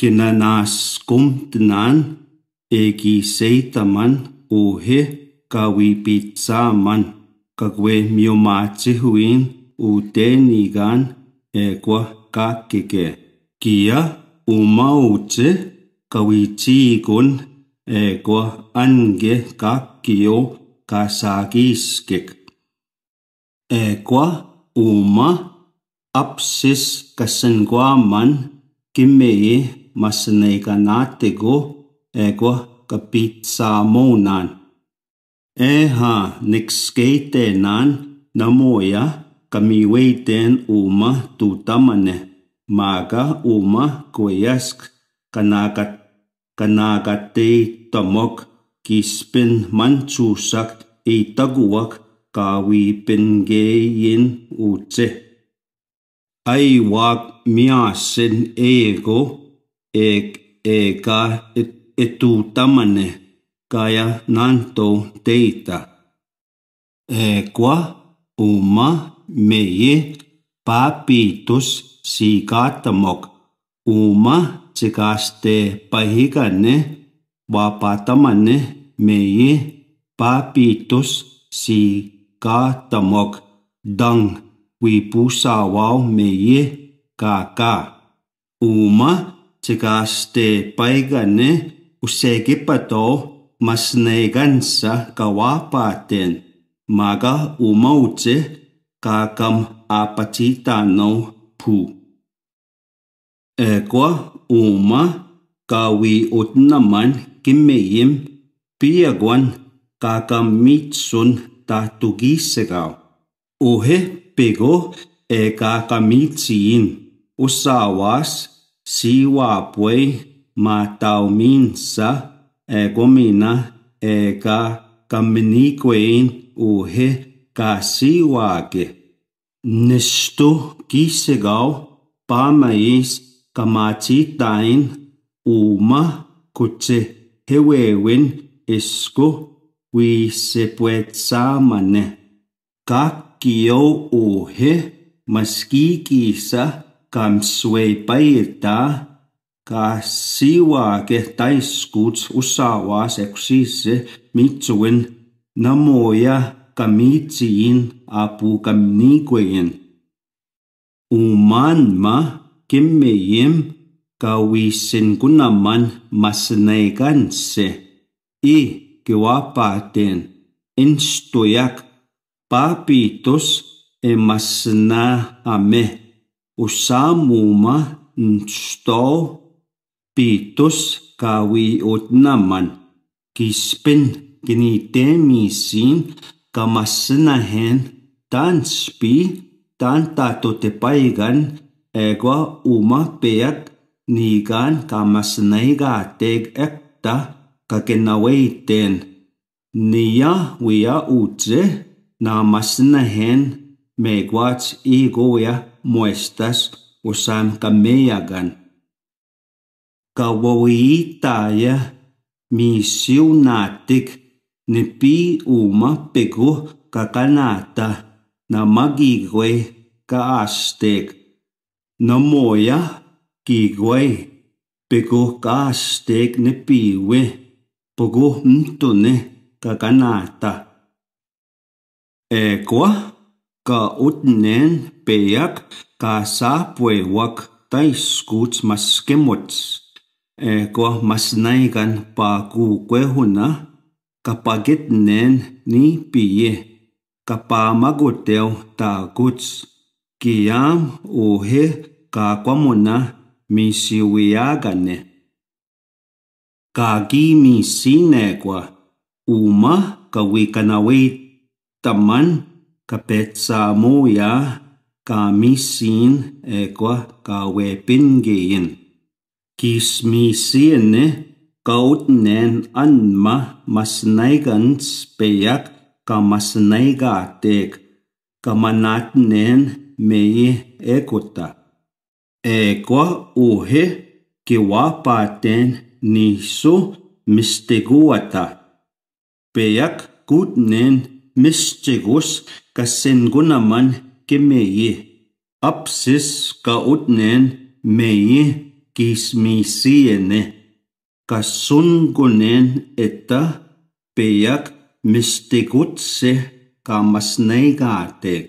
kinanaskumtnan ekiseytaman uhe kawipitsaman kakwemyomatsihuin utenigan ekwa kakkeke kia umauche kawichikun ekwa ange kakkio kasakiskek ekwa uma apsis kasanguaman kimeye masneka natego ego monan. Eha nan namoya kamiweiten uma tutamane maga uma koyask kanakat kanakatei tamok kispin manchusak eitaguak uce. utse. wag miasin ego e ka e tu tamane kaya nanto teita. E kwa uma meye papitus si katamok uma tsikaste pahikane vapatamane meye papitus si katamok dang wipusawau meye kaka. Uma 제가 스테 빠이간네 우세게 빠도 마스네 간사 까와 빠텐 마가 우마우체 까감 아파치 타노 푸 에과 우마 까위 옷나만 김메임 피아관 까감 미츠운 타투기세가 오헤 페고 에까까미치인 우사와스 siwapuei matauminsa egomina ega kamniquin uhe kasiwake nisto kisegau pamais kamachitain uma kuche hewewin isku wisepuetsamane kakkio uhe maskikisa kam kamsueipaita ka siwa ke taiskuts usawa seksise mitsuen namoja kamitsiin apu Uman Umanma kemmejem kawisen kunaman se i kiwapaten instoyak papitos emasna ameh. usamuma stau pitus kavut namman ki spin kini temisint kamasina hen dan spi dantato te baigan egua uma peyak nigan kamasnay ga teg ekta kakenawiten niya wiya uth namasna hen meguats igoya muestas usan kameyagan. Kawawiitaya misiunatik nipi uma pegu kakanata na magigwe ka Na Namoya kigwe pegu ka Aztec nipiwe pegu mtune kakanata. Ekwa? ka'utnen peyak kasah puewak taiskuts maskemots. Eh, ku masnaikan paku kuehuna nen ni piye kapamagoteu takuts. Kiam uhe kakwamona misiwiagane. Kagi misinekwa uma kawikanawit taman kapetsamoya kamisin ekwa kawepingein. Kismisiene kautnen anma masnaigans peyak kamasnaigatek kamanatnen meye ekota. Ekwa uhe kiwapaten nisu misteguata. Peyak kutnen mistegus kasengunaman kemeyi apsis kautnen meyi kismisiene kasungunen eta peyak mistikutse kamasneigatek.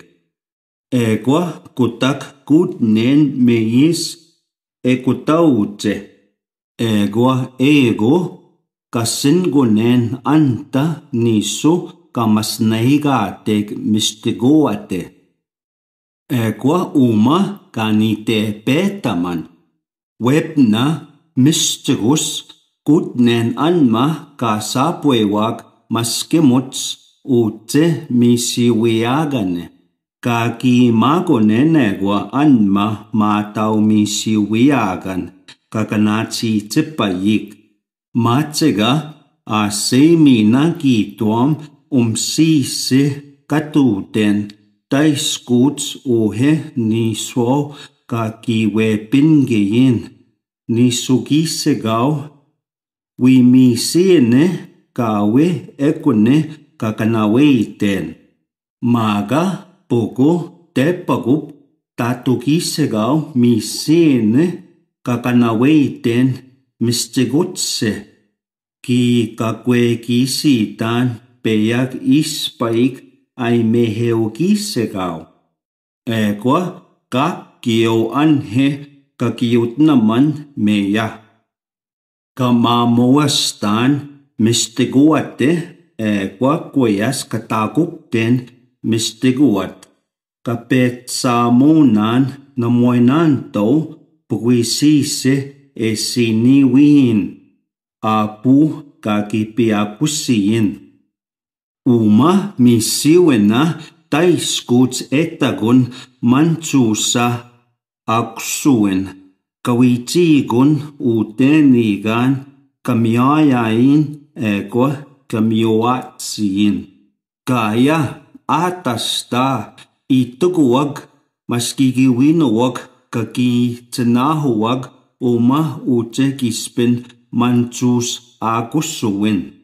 Ekwa kutak kutnen meyis ekutautse. Egwa ego kasingunen anta nisu kamasneiga tek mixtikoate. Ekua uma kanite petaman. Webna mixtikus kutnen anma kasapuewak maskemuts utse misiwiagane. Kaki makonenegua anma matau misiwiagan. Kakanachi tsipayik. Matsega asemi na kituam um siis katuden taiskuts uhe ni suo ka kiwe pingeyen ni sugise gao we mi sene kawe ekune kakanaweiten maga poco tepagup tatugise gao mi sene kakanaweiten mistigutse ki kakwe kisitan peyak ispaik aimeheukissekaw. Ekwa ka kio anhe kakiut naman meya. Kamamuastan mistiguate ekwa kuyas katakupten mistiguat. Kapetsamunan namuinanto puisise esiniwiin. Apu kakipiakusiin. Uma misiwena taiskots etakon manchusa aksuen kwichi gun uteni eko kamayain e gor kamyoatsin gaya atasta itugog maskigi winowak kiki uma uchekispin manchus akusung